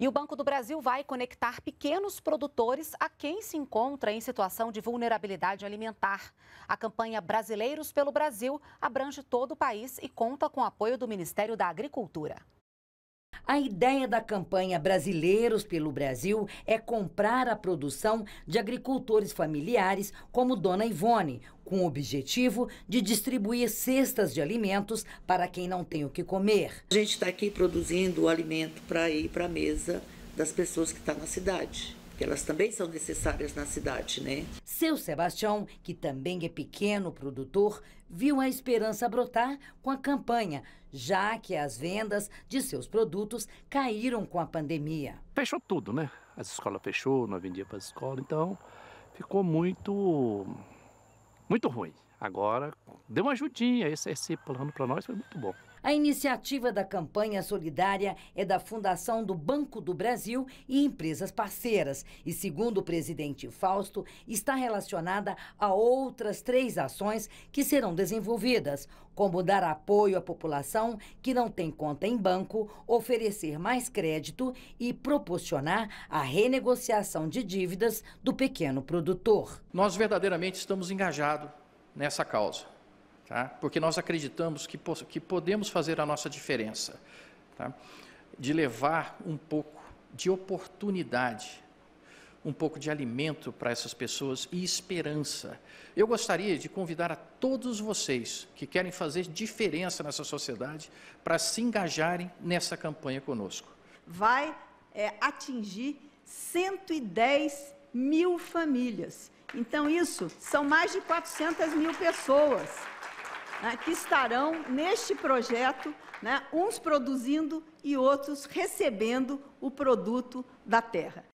E o Banco do Brasil vai conectar pequenos produtores a quem se encontra em situação de vulnerabilidade alimentar. A campanha Brasileiros pelo Brasil abrange todo o país e conta com o apoio do Ministério da Agricultura. A ideia da campanha Brasileiros pelo Brasil é comprar a produção de agricultores familiares como Dona Ivone, com o objetivo de distribuir cestas de alimentos para quem não tem o que comer. A gente está aqui produzindo o alimento para ir para a mesa das pessoas que estão tá na cidade porque elas também são necessárias na cidade, né? Seu Sebastião, que também é pequeno produtor, viu a esperança brotar com a campanha, já que as vendas de seus produtos caíram com a pandemia. Fechou tudo, né? As escolas fechou, não vendia para as escolas, então ficou muito muito ruim. Agora, deu uma ajudinha, esse, esse plano para nós foi muito bom. A iniciativa da campanha solidária é da Fundação do Banco do Brasil e empresas parceiras, e segundo o presidente Fausto, está relacionada a outras três ações que serão desenvolvidas, como dar apoio à população que não tem conta em banco, oferecer mais crédito e proporcionar a renegociação de dívidas do pequeno produtor. Nós verdadeiramente estamos engajados nessa causa tá? porque nós acreditamos que, que podemos fazer a nossa diferença, tá? de levar um pouco de oportunidade, um pouco de alimento para essas pessoas e esperança. Eu gostaria de convidar a todos vocês que querem fazer diferença nessa sociedade para se engajarem nessa campanha conosco. Vai é, atingir 110 mil famílias. Então, isso são mais de 400 mil pessoas né, que estarão neste projeto, né, uns produzindo e outros recebendo o produto da terra.